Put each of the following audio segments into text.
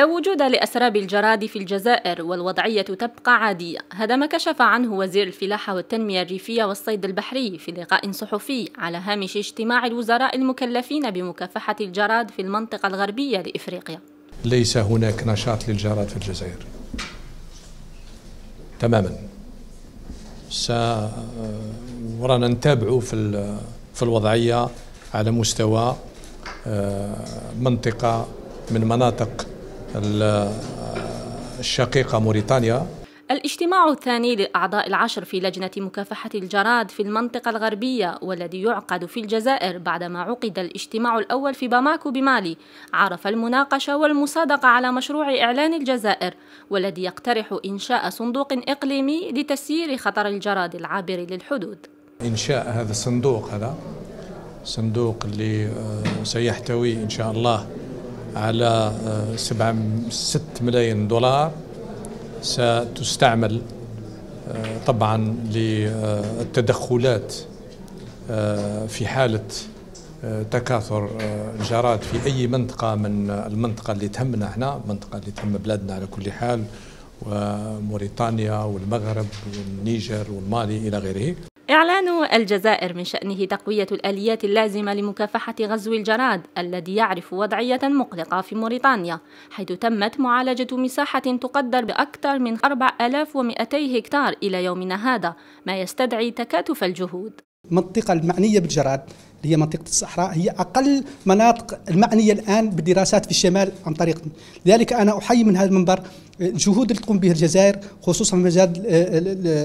لا وجود لأسراب الجراد في الجزائر والوضعية تبقى عادية هذا ما كشف عنه وزير الفلاحة والتنمية الريفية والصيد البحري في لقاء صحفي على هامش اجتماع الوزراء المكلفين بمكافحة الجراد في المنطقة الغربية لإفريقيا ليس هناك نشاط للجراد في الجزائر تماما ورانا نتابع في في الوضعية على مستوى آه، منطقة من مناطق الشقيقة موريتانيا الاجتماع الثاني للأعضاء العشر في لجنة مكافحة الجراد في المنطقة الغربية والذي يعقد في الجزائر بعدما عقد الاجتماع الأول في باماكو بمالي عرف المناقشة والمصادقة على مشروع إعلان الجزائر والذي يقترح إنشاء صندوق إقليمي لتسيير خطر الجراد العابر للحدود إنشاء هذا الصندوق هذا صندوق اللي آه، سيحتوي إن شاء الله على 6 آه، ملايين دولار ستستعمل آه، طبعا للتدخلات آه، في حالة تكاثر الجارات في أي منطقة من المنطقة اللي تهمنا احنا المنطقة اللي تهم بلادنا على كل حال وموريتانيا والمغرب والنيجر والمالي إلى غيره إعلان الجزائر من شأنه تقوية الآليات اللازمة لمكافحة غزو الجراد الذي يعرف وضعية مقلقة في موريتانيا حيث تمت معالجة مساحة تقدر بأكثر من 4200 هكتار إلى يومنا هذا ما يستدعي تكاتف الجهود المنطقة المعنية بالجراد اللي هي منطقه الصحراء هي اقل مناطق المعنيه الان بالدراسات في الشمال عن طريق لذلك انا احيي من هذا المنبر الجهود اللي تقوم بها الجزائر خصوصا في مجال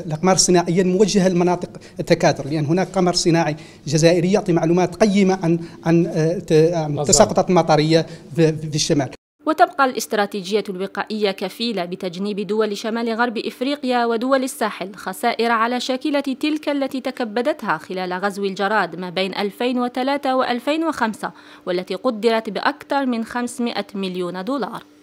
الاقمار الصناعيه الموجهه لمناطق التكاثر لان يعني هناك قمر صناعي جزائري يعطي معلومات قيمه عن عن آه، تساقطات المطريه في الشمال وتبقى الاستراتيجية الوقائية كفيلة بتجنيب دول شمال غرب إفريقيا ودول الساحل خسائر على شاكلة تلك التي تكبدتها خلال غزو الجراد ما بين 2003 و 2005 والتي قدرت بأكثر من 500 مليون دولار